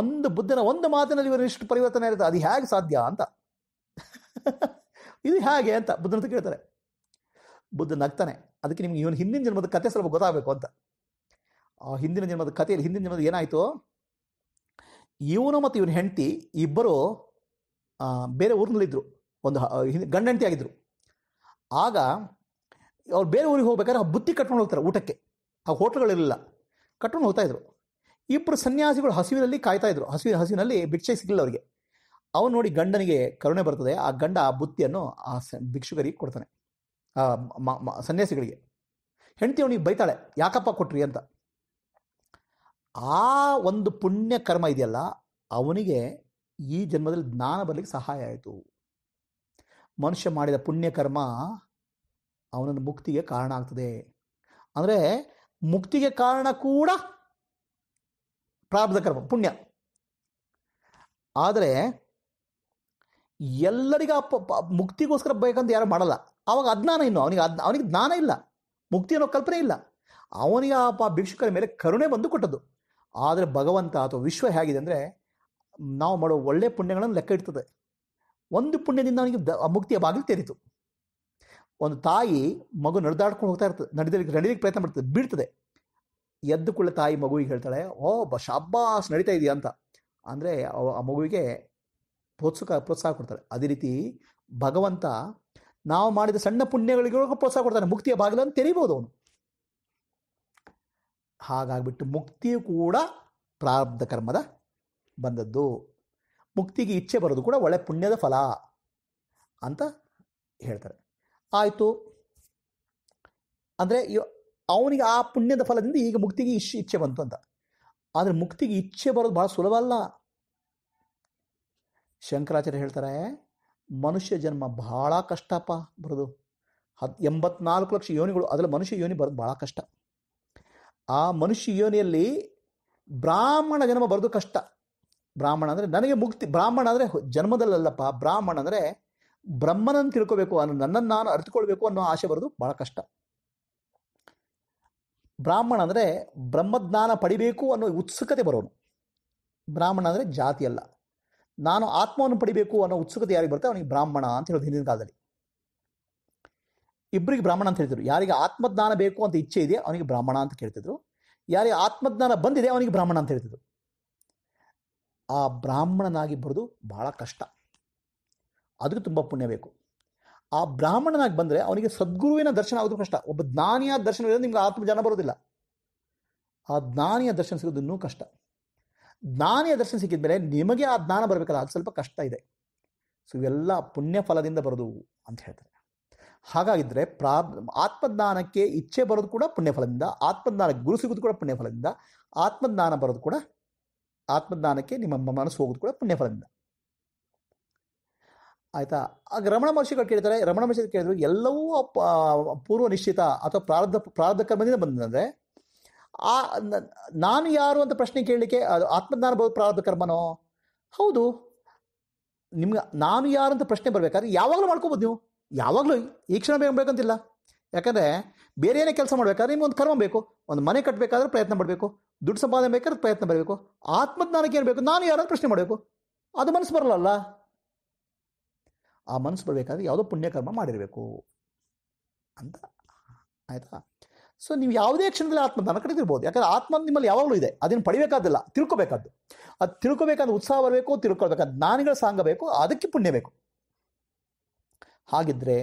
ಒಂದು ಬುದ್ಧನ ಒಂದು ಮಾತಿನಲ್ಲಿ ಇವರು ಇಷ್ಟು ಪರಿವರ್ತನೆ ಇರುತ್ತೆ ಅದು ಹೇಗೆ ಸಾಧ್ಯ ಅಂತ ಇದು ಹೇಗೆ ಅಂತ ಬುದ್ಧನ ಕೇಳ್ತಾರೆ ಬುದ್ಧ ನಗ್ತಾನೆ ಅದಕ್ಕೆ ನಿಮ್ಗೆ ಇವನು ಹಿಂದಿನ ಜನ್ಮದ ಕತೆ ಸ್ವಲ್ಪ ಗೊತ್ತಾಗಬೇಕು ಅಂತ ಆ ಹಿಂದಿನ ಜನ್ಮದ ಕಥೆಯಲ್ಲಿ ಹಿಂದಿನ ಜನ್ಮದ ಏನಾಯಿತು ಇವನು ಮತ್ತು ಇವನ ಹೆಂಡತಿ ಇಬ್ಬರು ಬೇರೆ ಊರಿನಲ್ಲಿದ್ದರು ಒಂದು ಗಂಡ ಹೆಂಡತಿ ಆಗಿದ್ದರು ಆಗ ಅವ್ರು ಬೇರೆ ಊರಿಗೆ ಹೋಗ್ಬೇಕಾದ್ರೆ ಆ ಬುತ್ತಿ ಕಟ್ಕೊಂಡು ಹೋಗ್ತಾರೆ ಊಟಕ್ಕೆ ಆ ಹೋಟ್ಲುಗಳಿರಲಿಲ್ಲ ಕಟ್ಕೊಂಡು ಹೋಗ್ತಾಯಿದ್ರು ಇಬ್ಬರು ಸನ್ಯಾಸಿಗಳು ಹಸಿವಿನಲ್ಲಿ ಕಾಯ್ತಾಯಿದ್ರು ಹಸಿವಿನ ಹಸಿವಿನಲ್ಲಿ ಭಿಕ್ಷೆ ಸಿಗಲಿಲ್ಲ ಅವರಿಗೆ ಅವನು ನೋಡಿ ಗಂಡನಿಗೆ ಕರುಣೆ ಬರ್ತದೆ ಆ ಗಂಡ ಆ ಬುತ್ತಿಯನ್ನು ಆ ಭಿಕ್ಷುಕರಿಗೆ ಕೊಡ್ತಾನೆ ಆ ಸನ್ಯಾಸಿಗಳಿಗೆ ಹೆಂಡತಿ ಅವನಿಗೆ ಬೈತಾಳೆ ಯಾಕಪ್ಪ ಕೊಟ್ರಿ ಅಂತ ಆ ಒಂದು ಪುಣ್ಯ ಕರ್ಮ ಇದೆಯಲ್ಲ ಅವನಿಗೆ ಈ ಜನ್ಮದಲ್ಲಿ ಜ್ಞಾನ ಬರಲಿಕ್ಕೆ ಸಹಾಯ ಆಯಿತು ಮನುಷ್ಯ ಮಾಡಿದ ಪುಣ್ಯ ಕರ್ಮ ಅವನನ್ನು ಮುಕ್ತಿಗೆ ಕಾರಣ ಆಗ್ತದೆ ಅಂದರೆ ಮುಕ್ತಿಗೆ ಕಾರಣ ಕೂಡ ಪ್ರಾರಬ್ಧ ಕರ್ಮ ಪುಣ್ಯ ಆದರೆ ಎಲ್ಲರಿಗೂ ಅಪ್ಪ ಮುಕ್ತಿಗೋಸ್ಕರ ಬೇಕಂತ ಯಾರು ಮಾಡಲ್ಲ ಅವಾಗ ಅಜ್ಞಾನ ಇನ್ನು ಅವನಿಗೆ ಅದ್ ಅವನಿಗೆ ಜ್ಞಾನ ಇಲ್ಲ ಮುಕ್ತಿ ಅನ್ನೋ ಕಲ್ಪನೆ ಇಲ್ಲ ಅವನಿಗೆ ಆ ಭಿಕ್ಷುಕರ ಮೇಲೆ ಕರುಣೆ ಬಂದು ಕೊಟ್ಟದ್ದು ಆದರೆ ಭಗವಂತ ಅಥವಾ ವಿಶ್ವ ಹೇಗಿದೆ ಅಂದರೆ ನಾವು ಮಾಡೋ ಒಳ್ಳೆಯ ಪುಣ್ಯಗಳನ್ನು ಲೆಕ್ಕ ಇಡ್ತದೆ ಒಂದು ಪುಣ್ಯದಿಂದ ಅವನಿಗೆ ದ ಮುಕ್ತಿಯ ಬಾಗಿಲು ತೆರೀತು ಒಂದು ತಾಯಿ ಮಗು ನಡೆದಾಡ್ಕೊಂಡು ಹೋಗ್ತಾ ಇರ್ತದೆ ನಡೆದಲಿಕ್ಕೆ ನಡೀಲಿಕ್ಕೆ ಪ್ರಯತ್ನ ಮಾಡ್ತದೆ ಬೀಳ್ತದೆ ಎದ್ದು ಕೂಡ ತಾಯಿ ಮಗುವಿಗೆ ಹೇಳ್ತಾಳೆ ಓ ಬ ಶಾಬಾಸ್ ನಡೀತಾ ಇದೆಯಾ ಅಂತ ಅಂದರೆ ಆ ಮಗುವಿಗೆ ಪ್ರೋತ್ಸುಕ ಪ್ರೋತ್ಸಾಹ ಕೊಡ್ತಾರೆ ಅದೇ ರೀತಿ ಭಗವಂತ ನಾವು ಮಾಡಿದ ಸಣ್ಣ ಪುಣ್ಯಗಳಿಗೂ ಪ್ರೋತ್ಸಾಹ ಕೊಡ್ತಾನೆ ಮುಕ್ತಿಯ ಬಾಗಿಲನ್ನು ತೆರೀಬೋದು ಅವನು ಹಾಗಾಗಿಬಿಟ್ಟು ಮುಕ್ತಿಯು ಕೂಡ ಪ್ರಾರಬ್ಧ ಕರ್ಮದ ಬಂದದ್ದು ಮುಕ್ತಿಗೆ ಇಚ್ಛೆ ಬರೋದು ಕೂಡ ಒಳ್ಳೆ ಪುಣ್ಯದ ಫಲ ಅಂತ ಹೇಳ್ತಾರೆ ಆಯಿತು ಅಂದರೆ ಅವನಿಗೆ ಆ ಪುಣ್ಯದ ಫಲದಿಂದ ಈಗ ಮುಕ್ತಿಗೆ ಇಶ್ ಇಚ್ಛೆ ಬಂತು ಅಂತ ಆದರೆ ಮುಕ್ತಿಗೆ ಇಚ್ಛೆ ಬರೋದು ಭಾಳ ಸುಲಭ ಅಲ್ಲ ಶಂಕರಾಚಾರ್ಯ ಹೇಳ್ತಾರೆ ಮನುಷ್ಯ ಜನ್ಮ ಭಾಳ ಕಷ್ಟಪ್ಪ ಬರೋದು ಹತ್ ಎಂಬತ್ನಾಲ್ಕು ಲಕ್ಷ ಯೋನಿಗಳು ಅದರಲ್ಲಿ ಮನುಷ್ಯ ಯೋನಿ ಬರೋದು ಭಾಳ ಕಷ್ಟ ಆ ಮನುಷ್ಯ ಯೋನಿಯಲ್ಲಿ ಬ್ರಾಹ್ಮಣ ಜನ್ಮ ಬರೋದು ಕಷ್ಟ ಬ್ರಾಹ್ಮಣ ಅಂದರೆ ನನಗೆ ಮುಕ್ತಿ ಬ್ರಾಹ್ಮಣ ಅಂದರೆ ಜನ್ಮದಲ್ಲಲ್ಲಪ್ಪ ಬ್ರಾಹ್ಮಣ ಅಂದರೆ ಬ್ರಹ್ಮನನ್ನು ತಿಳ್ಕೋಬೇಕು ಅನ್ನೋ ನನ್ನನ್ನು ನಾನು ಅರಿತುಕೊಳ್ಬೇಕು ಅನ್ನೋ ಆಸೆ ಬರೋದು ಭಾಳ ಕಷ್ಟ ಬ್ರಾಹ್ಮಣ ಅಂದರೆ ಬ್ರಹ್ಮಜ್ಞಾನ ಪಡಿಬೇಕು ಅನ್ನೋ ಉತ್ಸುಕತೆ ಬರೋನು ಬ್ರಾಹ್ಮಣ ಅಂದರೆ ಜಾತಿ ಅಲ್ಲ ನಾನು ಆತ್ಮವನ್ನು ಪಡಿಬೇಕು ಅನ್ನೋ ಉತ್ಸುಕತೆ ಯಾರಿಗೆ ಬರುತ್ತೆ ಅವನಿಗೆ ಬ್ರಾಹ್ಮಣ ಅಂತ ಹೇಳೋದು ಹಿಂದಿನ ಕಾಲದಲ್ಲಿ ಇಬ್ಬರಿಗೆ ಬ್ರಾಹ್ಮಣ ಅಂತ ಹೇಳ್ತಿದ್ರು ಯಾರಿಗೆ ಆತ್ಮಜ್ಞಾನ ಬೇಕು ಅಂತ ಇಚ್ಛೆ ಇದೆ ಅವನಿಗೆ ಬ್ರಾಹ್ಮಣ ಅಂತ ಕೇಳ್ತಿದ್ರು ಯಾರಿಗೆ ಆತ್ಮಜ್ಞಾನ ಬಂದಿದೆ ಅವನಿಗೆ ಬ್ರಾಹ್ಮಣ ಅಂತ ಹೇಳ್ತಿದ್ರು ಆ ಬ್ರಾಹ್ಮಣನಾಗಿ ಬರೋದು ಬಹಳ ಕಷ್ಟ ಅದಕ್ಕೆ ತುಂಬ ಪುಣ್ಯ ಬೇಕು ಆ ಬ್ರಾಹ್ಮಣನಾಗಿ ಬಂದರೆ ಅವನಿಗೆ ಸದ್ಗುರುವಿನ ದರ್ಶನ ಆಗೋದು ಕಷ್ಟ ಒಬ್ಬ ಜ್ಞಾನಿಯ ದರ್ಶನ ಇದೆ ನಿಮ್ಗೆ ಆತ್ಮಜ್ಞಾನ ಬರೋದಿಲ್ಲ ಆ ಜ್ಞಾನಿಯ ದರ್ಶನ ಸಿಗೋದು ಇನ್ನೂ ಕಷ್ಟ ಜ್ಞಾನಿಯ ದರ್ಶನ ಸಿಕ್ಕಿದ ಮೇಲೆ ನಿಮಗೆ ಆ ಜ್ಞಾನ ಬರಬೇಕಲ್ಲ ಅದು ಸ್ವಲ್ಪ ಕಷ್ಟ ಇದೆ ಸೊ ಇವೆಲ್ಲ ಪುಣ್ಯ ಫಲದಿಂದ ಬರೋದು ಅಂತ ಹೇಳ್ತಾರೆ ಹಾಗಾಗಿದ್ದರೆ ಪ್ರಾ ಆತ್ಮಜ್ಞಾನಕ್ಕೆ ಇಚ್ಛೆ ಬರೋದು ಕೂಡ ಪುಣ್ಯಫಲದಿಂದ ಆತ್ಮಜ್ಞಾನಕ್ಕೆ ಗುರು ಸಿಗೋದು ಕೂಡ ಪುಣ್ಯಫಲದಿಂದ ಆತ್ಮಜ್ಞಾನ ಬರೋದು ಕೂಡ ಆತ್ಮಜ್ಞಾನಕ್ಕೆ ನಿಮ್ಮ ಮನಸ್ಸು ಹೋಗೋದು ಕೂಡ ಪುಣ್ಯಫಲದಿಂದ ಆಯಿತಾ ಆಗ ರಮಣ ಮಹರ್ಷಿಗಳು ಕೇಳ್ತಾರೆ ರಮಣ ಮಹರ್ಷಿ ಕೇಳಿದ್ರು ಎಲ್ಲವೂ ಪೂರ್ವ ನಿಶ್ಚಿತ ಅಥವಾ ಪ್ರಾರಬ್ಧ ಪ್ರಾರಬ್ಧ ಕರ್ಮದಿಂದ ಬಂದಂದರೆ ಆ ನಾನು ಯಾರು ಅಂತ ಪ್ರಶ್ನೆ ಕೇಳಲಿಕ್ಕೆ ಅದು ಆತ್ಮಜ್ಞಾನ ಬರೋದು ಪ್ರಾರಬ್ಧ ಕರ್ಮನೋ ಹೌದು ನಿಮ್ಗೆ ನಾನು ಯಾರು ಅಂತ ಪ್ರಶ್ನೆ ಬರಬೇಕಾದ್ರೆ ಯಾವಾಗಲೂ ಮಾಡ್ಕೋಬೋದು ನೀವು ಯಾವಾಗಲೂ ಈ ಕ್ಷಣ ಬೇಕಂತಿಲ್ಲ ಯಾಕಂದರೆ ಬೇರೆ ಏನೇ ಕೆಲಸ ಮಾಡಬೇಕಾದ್ರೆ ನಿಮ್ಗೆ ಒಂದು ಕರ್ಮ ಬೇಕು ಒಂದು ಮನೆ ಕಟ್ಟಬೇಕಾದ್ರೆ ಪ್ರಯತ್ನ ಮಾಡಬೇಕು ದುಡ್ಡು ಸಂಪಾದನೆ ಬೇಕಾದ್ರೆ ಪ್ರಯತ್ನ ಬರಬೇಕು ಆತ್ಮಜ್ಞಾನಕ್ಕೆ ಏನು ಬೇಕು ನಾನು ಯಾರಾದ್ರೂ ಪ್ರಶ್ನೆ ಮಾಡಬೇಕು ಅದು ಮನಸ್ಸು ಬರಲ್ಲ ಆ ಮನಸ್ಸು ಬರಬೇಕಾದ್ರೆ ಯಾವುದೋ ಪುಣ್ಯಕರ್ಮ ಮಾಡಿರಬೇಕು ಅಂತ ಆಯಿತಾ ಸೊ ನೀವು ಯಾವುದೇ ಕ್ಷಣದಲ್ಲಿ ಆತ್ಮಜ್ಞಾನ ಕಡಿತಿರ್ಬೋದು ಯಾಕಂದರೆ ಆತ್ಮ ನಿಮ್ಮಲ್ಲಿ ಯಾವಾಗಲೂ ಇದೆ ಅದನ್ನು ಪಡಿಬೇಕಾದಿಲ್ಲ ತಿಳ್ಕೊಬೇಕಾದ್ದು ಅದು ತಿಳ್ಕೊಬೇಕಾದ್ರೆ ಉತ್ಸಾಹ ಬರಬೇಕು ತಿಳ್ಕೊಳ್ಬೇಕಾದ ಜ್ಞಾನಿಗಳ ಸಾಂಗ ಬೇಕು ಅದಕ್ಕೆ ಪುಣ್ಯ ಬೇಕು ಹಾಗಿದ್ರೆ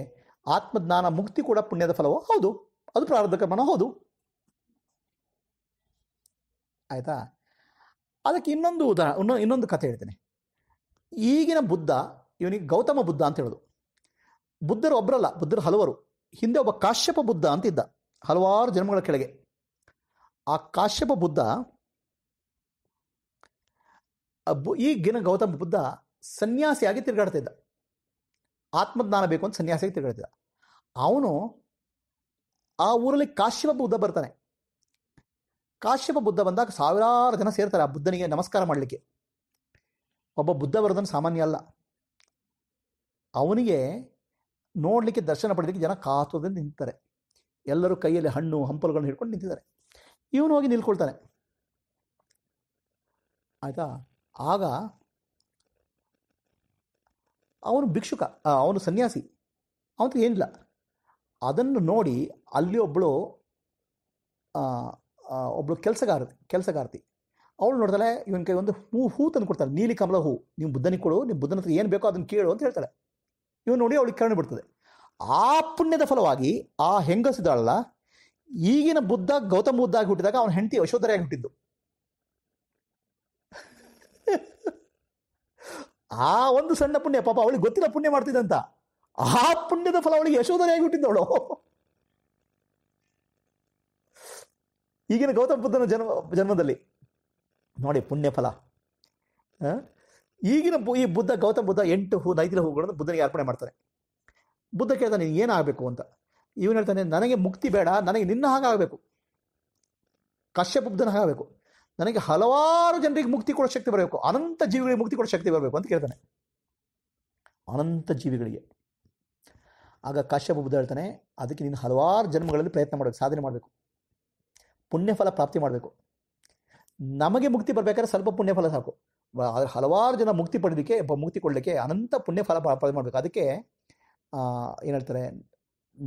ಆತ್ಮಜ್ಞಾನ ಮುಕ್ತಿ ಕೂಡ ಪುಣ್ಯದ ಫಲವೋ ಹೌದು ಅದು ಪ್ರಾರಬ್ಧ ಕರ್ಮನ ಹೌದು ಆಯ್ತಾ ಅದಕ್ಕೆ ಇನ್ನೊಂದು ಉದಾಹರಣ ಇನ್ನೊಂದು ಕಥೆ ಹೇಳ್ತೇನೆ ಈಗಿನ ಬುದ್ಧ ಇವನಿಗೆ ಗೌತಮ ಬುದ್ಧ ಅಂತ ಹೇಳೋದು ಬುದ್ಧರು ಒಬ್ಬರಲ್ಲ ಬುದ್ಧರು ಹಲವರು ಹಿಂದೆ ಒಬ್ಬ ಕಾಶ್ಯಪ ಬುದ್ಧ ಅಂತ ಇದ್ದ ಹಲವಾರು ಜನ್ಮಗಳ ಕೆಳಗೆ ಆ ಕಾಶ್ಯಪ ಬುದ್ಧ ಈಗಿನ ಗೌತಮ ಬುದ್ಧ ಸನ್ಯಾಸಿಯಾಗಿ ತಿರುಗಾಡ್ತಿದ್ದ ಆತ್ಮಜ್ಞಾನ ಬೇಕು ಅಂತ ಸನ್ಯಾಸಿಗೆ ತಿಳ್ಕೊಳ್ತಿದ್ದ ಅವನು ಆ ಊರಲ್ಲಿ ಕಾಶ್ಯಪ ಬುದ್ಧ ಬರ್ತಾನೆ ಕಾಶ್ಯಪ ಬುದ್ಧ ಬಂದಾಗ ಸಾವಿರಾರು ಜನ ಸೇರ್ತಾರೆ ಆ ಬುದ್ಧನಿಗೆ ನಮಸ್ಕಾರ ಮಾಡಲಿಕ್ಕೆ ಒಬ್ಬ ಬುದ್ಧ ಬರೋದನ್ನು ಸಾಮಾನ್ಯ ಅಲ್ಲ ಅವನಿಗೆ ನೋಡಲಿಕ್ಕೆ ದರ್ಶನ ಪಡೆದಕ್ಕೆ ಜನ ಕಾತೋದ್ರಿಂದ ನಿಂತಾರೆ ಎಲ್ಲರೂ ಕೈಯಲ್ಲಿ ಹಣ್ಣು ಹಂಪಲುಗಳನ್ನು ಹಿಡ್ಕೊಂಡು ನಿಂತಿದ್ದಾರೆ ಇವನು ಹೋಗಿ ನಿಲ್ಕೊಳ್ತಾನೆ ಆಯಿತಾ ಆಗ ಅವನು ಭಿಕ್ಷುಕ ಅವನು ಸನ್ಯಾಸಿ ಅವನಿಗೆ ಏನಿಲ್ಲ ಅದನ್ನು ನೋಡಿ ಅಲ್ಲಿ ಒಬ್ಬಳು ಒಬ್ಬಳು ಕೆಲಸಗಾರ ಕೆಲಸಗಾರತಿ ಅವಳು ನೋಡ್ತಾಳೆ ಇವನ ಕೈ ಒಂದು ಹೂ ಹೂ ತಂದು ಕೊಡ್ತಾಳೆ ನೀಲಿ ಕಮಲ ಹೂ ನೀವು ಬುದ್ಧನಿಗೆ ಕೊಡು ನಿಮ್ಮ ಬುದ್ಧನ ಹತ್ರ ಏನು ಬೇಕೋ ಅದನ್ನು ಕೇಳು ಅಂತ ಹೇಳ್ತಾಳೆ ಇವನು ನೋಡಿ ಅವಳಿಗೆ ಕರುಣೆ ಬಿಡ್ತದೆ ಆ ಪುಣ್ಯದ ಫಲವಾಗಿ ಆ ಹೆಂಗಸಿದಾಳಲ್ಲ ಈಗಿನ ಬುದ್ಧ ಗೌತಮ ಬುದ್ಧ ಆಗಿ ಹುಟ್ಟಿದಾಗ ಅವನ ಹೆಂಡತಿ ಯಶೋಧರೆಯಾಗಿ ಹುಟ್ಟಿದ್ದು ಆ ಒಂದು ಸಣ್ಣ ಪುಣ್ಯ ಪಾಪ ಅವಳಿಗೆ ಗೊತ್ತಿಲ್ಲ ಪುಣ್ಯ ಮಾಡ್ತಿದ್ದಂತ ಆ ಪುಣ್ಯದ ಫಲ ಅವಳಿಗೆ ಯಶೋಧನೆಯಾಗಿ ಹುಟ್ಟಿದ್ದವಳು ಈಗಿನ ಗೌತಮ ಬುದ್ಧನ ಜನ್ಮ ಜನ್ಮದಲ್ಲಿ ನೋಡಿ ಪುಣ್ಯ ಫಲ ಈಗಿನ ಈ ಬುದ್ಧ ಗೌತಮ ಬುದ್ಧ ಎಂಟು ಹೂ ನೈದಿಲ ಹೂಗಳನ್ನು ಬುದ್ಧನಿಗೆ ಅರ್ಪಣೆ ಮಾಡ್ತಾರೆ ಬುದ್ಧ ಕೇಳ್ತಾನೆ ಏನಾಗಬೇಕು ಅಂತ ಇವನು ಹೇಳ್ತಾನೆ ನನಗೆ ಮುಕ್ತಿ ಬೇಡ ನನಗೆ ನಿನ್ನ ಹಾಗಾಗಬೇಕು ಕಶ್ಯಪ ಬುದ್ಧನ ಹಾಗಾಗಬೇಕು ನನಗೆ ಹಲವಾರು ಜನರಿಗೆ ಮುಕ್ತಿ ಕೊಡೋ ಶಕ್ತಿ ಬರಬೇಕು ಅನಂತ ಜೀವಿಗಳಿಗೆ ಮುಕ್ತಿ ಕೊಡೋ ಶಕ್ತಿ ಬರಬೇಕು ಅಂತ ಕೇಳ್ತಾನೆ ಅನಂತ ಜೀವಿಗಳಿಗೆ ಆಗ ಕಾಶ್ಯಪ ಬುದ್ಧ ಹೇಳ್ತಾನೆ ಅದಕ್ಕೆ ನೀನು ಹಲವಾರು ಜನ್ಮಗಳಲ್ಲಿ ಪ್ರಯತ್ನ ಮಾಡಬೇಕು ಸಾಧನೆ ಮಾಡಬೇಕು ಪುಣ್ಯಫಲ ಪ್ರಾಪ್ತಿ ಮಾಡಬೇಕು ನಮಗೆ ಮುಕ್ತಿ ಬರಬೇಕಾದ್ರೆ ಸ್ವಲ್ಪ ಪುಣ್ಯಫಲ ಸಾಕು ಆದರೆ ಹಲವಾರು ಜನ ಮುಕ್ತಿ ಪಡೆಯೋದಕ್ಕೆ ಮುಕ್ತಿ ಕೊಡಲಿಕ್ಕೆ ಅನಂತ ಪುಣ್ಯಫಲ ಮಾಡಬೇಕು ಅದಕ್ಕೆ ಏನು ಹೇಳ್ತಾರೆ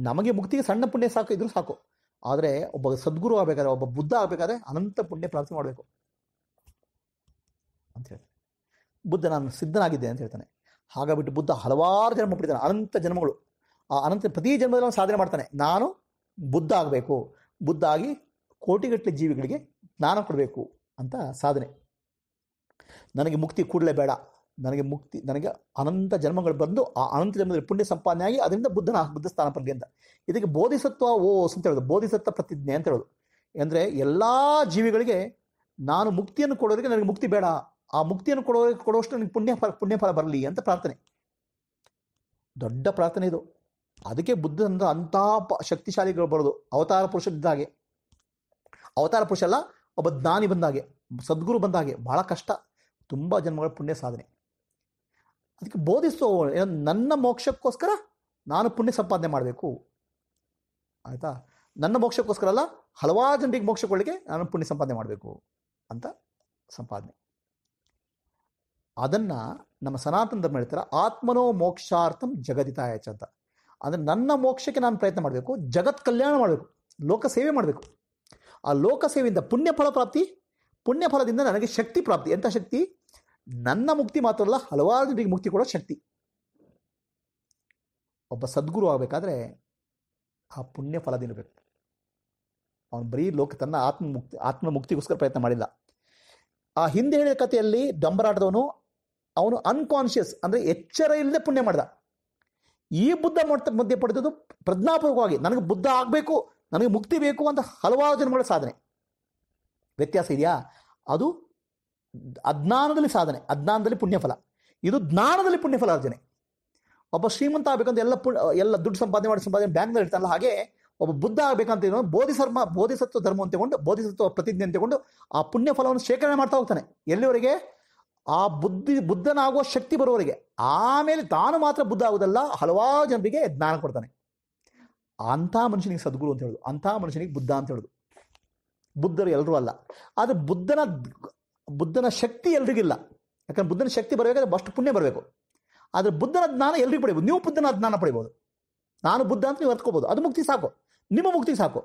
ನಮಗೆ ಮುಕ್ತಿಗೆ ಸಣ್ಣ ಪುಣ್ಯ ಸಾಕು ಇದ್ರೂ ಸಾಕು ಆದರೆ ಒಬ್ಬ ಸದ್ಗುರು ಆಗಬೇಕಾದ್ರೆ ಒಬ್ಬ ಬುದ್ಧ ಆಗಬೇಕಾದ್ರೆ ಅನಂತ ಪುಣ್ಯ ಪ್ರಾರ್ಥನೆ ಮಾಡಬೇಕು ಅಂತ ಹೇಳ್ತಾನೆ ಬುದ್ಧ ನಾನು ಸಿದ್ಧನಾಗಿದ್ದೆ ಅಂತ ಹೇಳ್ತಾನೆ ಹಾಗಾಗಿಬಿಟ್ಟು ಬುದ್ಧ ಹಲವಾರು ಜನ್ಮ ಪಡಿತಾನೆ ಅನಂತ ಜನ್ಮಗಳು ಆ ಅನಂತ ಪ್ರತಿ ಜನ್ಮದಲ್ಲಿ ಅವನು ಸಾಧನೆ ಮಾಡ್ತಾನೆ ನಾನು ಬುದ್ಧ ಆಗಬೇಕು ಬುದ್ಧ ಆಗಿ ಕೋಟಿಗಟ್ಟಲೆ ಜೀವಿಗಳಿಗೆ ಜ್ಞಾನ ಕೊಡಬೇಕು ಅಂತ ಸಾಧನೆ ನನಗೆ ಮುಕ್ತಿ ಕೂಡಲೇ ಬೇಡ ನನಗೆ ಮುಕ್ತಿ ನನಗೆ ಅನಂತ ಜನ್ಮಗಳು ಬಂದು ಆ ಅನಂತ ಜನ್ಮದಲ್ಲಿ ಪುಣ್ಯ ಸಂಪಾದನೆ ಆಗಿ ಅದರಿಂದ ಬುದ್ಧನ ಬುದ್ಧ ಸ್ಥಾನ ಅಂತ ಇದಕ್ಕೆ ಬೋಧಿಸತ್ವ ಓಸ್ ಅಂತ ಹೇಳೋದು ಬೋಧಿಸತ್ವ ಪ್ರತಿಜ್ಞೆ ಅಂತ ಹೇಳೋದು ಅಂದರೆ ಎಲ್ಲ ಜೀವಿಗಳಿಗೆ ನಾನು ಮುಕ್ತಿಯನ್ನು ಕೊಡೋರಿಗೆ ನನಗೆ ಮುಕ್ತಿ ಬೇಡ ಆ ಮುಕ್ತಿಯನ್ನು ಕೊಡೋರಿಗೆ ಕೊಡುವಷ್ಟು ನನಗೆ ಪುಣ್ಯ ಫಲ ಪುಣ್ಯ ಫಲ ಬರಲಿ ಅಂತ ಪ್ರಾರ್ಥನೆ ದೊಡ್ಡ ಪ್ರಾರ್ಥನೆ ಇದು ಅದಕ್ಕೆ ಬುದ್ಧನ ಅಂತಹ ಪ ಶಕ್ತಿಶಾಲಿಗಳು ಬರೋದು ಅವತಾರ ಪುರುಷದಿದ್ದಾಗೆ ಅವತಾರ ಪುರುಷ ಅಲ್ಲ ಒಬ್ಬ ಜ್ಞಾನಿ ಬಂದಾಗೆ ಸದ್ಗುರು ಬಂದಾಗೆ ಬಹಳ ಕಷ್ಟ ತುಂಬ ಜನ್ಮಗಳ ಪುಣ್ಯ ಸಾಧನೆ ಅದಕ್ಕೆ ಬೋಧಿಸುವ ನನ್ನ ಮೋಕ್ಷಕ್ಕೋಸ್ಕರ ನಾನು ಪುಣ್ಯ ಸಂಪಾದನೆ ಮಾಡಬೇಕು ಆಯಿತಾ ನನ್ನ ಮೋಕ್ಷಕ್ಕೋಸ್ಕರ ಅಲ್ಲ ಹಲವಾರು ಜನರಿಗೆ ಕೊಡಲಿಕ್ಕೆ ನಾನು ಪುಣ್ಯ ಸಂಪಾದನೆ ಮಾಡಬೇಕು ಅಂತ ಸಂಪಾದನೆ ಅದನ್ನು ನಮ್ಮ ಸನಾತನ ಧರ್ಮ ಹೇಳ್ತಾರೆ ಆತ್ಮನೋ ಮೋಕ್ಷಾರ್ಥಂ ಜಗದಿತಾಯಚ ಅಂತ ಅಂದರೆ ನನ್ನ ಮೋಕ್ಷಕ್ಕೆ ನಾನು ಪ್ರಯತ್ನ ಮಾಡಬೇಕು ಜಗತ್ ಕಲ್ಯಾಣ ಮಾಡಬೇಕು ಲೋಕ ಸೇವೆ ಮಾಡಬೇಕು ಆ ಲೋಕ ಸೇವೆಯಿಂದ ಪುಣ್ಯಫಲ ಪ್ರಾಪ್ತಿ ಪುಣ್ಯಫಲದಿಂದ ನನಗೆ ಶಕ್ತಿ ಪ್ರಾಪ್ತಿ ಎಂಥ ಶಕ್ತಿ ನನ್ನ ಮುಕ್ತಿ ಮಾತ್ರ ಅಲ್ಲ ಹಲವಾರು ಜನರಿಗೆ ಮುಕ್ತಿ ಕೊಡೋ ಶಕ್ತಿ ಒಬ್ಬ ಸದ್ಗುರು ಆಗಬೇಕಾದ್ರೆ ಆ ಪುಣ್ಯ ಫಲ ಫಲದಿರಬೇಕು ಅವನು ಬರೀ ಲೋಕ ತನ್ನ ಆತ್ಮ ಮುಕ್ತಿ ಆತ್ಮ ಮುಕ್ತಿಗೋಸ್ಕರ ಪ್ರಯತ್ನ ಮಾಡಿಲ್ಲ ಆ ಹಿಂದೆ ಹೇಳಿದ ಕಥೆಯಲ್ಲಿ ಡಂಬರಾಟದವನು ಅವನು ಅನ್ಕಾನ್ಷಿಯಸ್ ಅಂದರೆ ಎಚ್ಚರ ಇಲ್ಲದೆ ಪುಣ್ಯ ಮಾಡಿದ ಈ ಬುದ್ಧ ಮಟ್ಟ ಮಧ್ಯೆ ಪಡೆದದ್ದು ಪ್ರಜ್ಞಾಪೂರ್ವಕವಾಗಿ ನನಗೆ ಬುದ್ಧ ಆಗಬೇಕು ನನಗೆ ಮುಕ್ತಿ ಬೇಕು ಅಂತ ಹಲವಾರು ಜನಗಳ ಸಾಧನೆ ವ್ಯತ್ಯಾಸ ಇದೆಯಾ ಅದು ಅಜ್ಞಾನದಲ್ಲಿ ಸಾಧನೆ ಅಜ್ಞಾನದಲ್ಲಿ ಪುಣ್ಯಫಲ ಇದು ಜ್ಞಾನದಲ್ಲಿ ಪುಣ್ಯಫಲ ಅರ್ಜನೆ ಒಬ್ಬ ಶ್ರೀಮಂತ ಆಗಬೇಕಂತ ಎಲ್ಲ ಪು ಎಲ್ಲ ದುಡ್ಡು ಸಂಪಾದನೆ ಮಾಡಿ ಸಂಪಾದನೆ ಬ್ಯಾಂಕ್ನಲ್ಲಿ ಇರ್ತಾನಲ್ಲ ಹಾಗೆ ಒಬ್ಬ ಬುದ್ಧ ಆಗಬೇಕಂತ ಬೋಧಿ ಬೋಧಿಸರ್ಮ ಬೋಧಿಸತ್ವ ಧರ್ಮವನ್ನು ತಗೊಂಡು ಬೋಧಿಸತ್ವ ಪ್ರತಿಜ್ಞೆ ತಗೊಂಡು ಆ ಪುಣ್ಯ ಫಲವನ್ನು ಶೇಖರಣೆ ಮಾಡ್ತಾ ಹೋಗ್ತಾನೆ ಎಲ್ಲಿವರೆಗೆ ಆ ಬುದ್ಧಿ ಬುದ್ಧನಾಗುವ ಶಕ್ತಿ ಬರುವವರಿಗೆ ಆಮೇಲೆ ತಾನು ಮಾತ್ರ ಬುದ್ಧ ಆಗುವುದಲ್ಲ ಹಲವಾರು ಜನರಿಗೆ ಜ್ಞಾನ ಕೊಡ್ತಾನೆ ಅಂಥ ಮನುಷ್ಯನಿಗೆ ಸದ್ಗುರು ಅಂತ ಹೇಳೋದು ಅಂಥ ಮನುಷ್ಯನಿಗೆ ಬುದ್ಧ ಅಂತ ಹೇಳೋದು ಬುದ್ಧರು ಎಲ್ಲರೂ ಅಲ್ಲ ಆದರೆ ಬುದ್ಧನ ಬುದ್ಧನ ಶಕ್ತಿ ಎಲ್ರಿಗಿಲ್ಲ ಯಾಕಂದ್ರೆ ಬುದ್ಧನ ಶಕ್ತಿ ಬರಬೇಕಾದ್ರೆ ಅಷ್ಟು ಪುಣ್ಯ ಬರಬೇಕು ಆದರೆ ಬುದ್ಧನ ಜ್ಞಾನ ಎಲ್ರಿಗೂ ಪಡಿಬೋದು ನೀವು ಬುದ್ಧನ ಜ್ಞಾನ ಪಡಿಬೋದು ನಾನು ಬುದ್ಧ ಅಂತ ನೀವು ಹತ್ಕೋಬೋದು ಅದು ಮುಕ್ತಿ ಸಾಕು ನಿಮ್ಮ ಮುಕ್ತಿ ಸಾಕು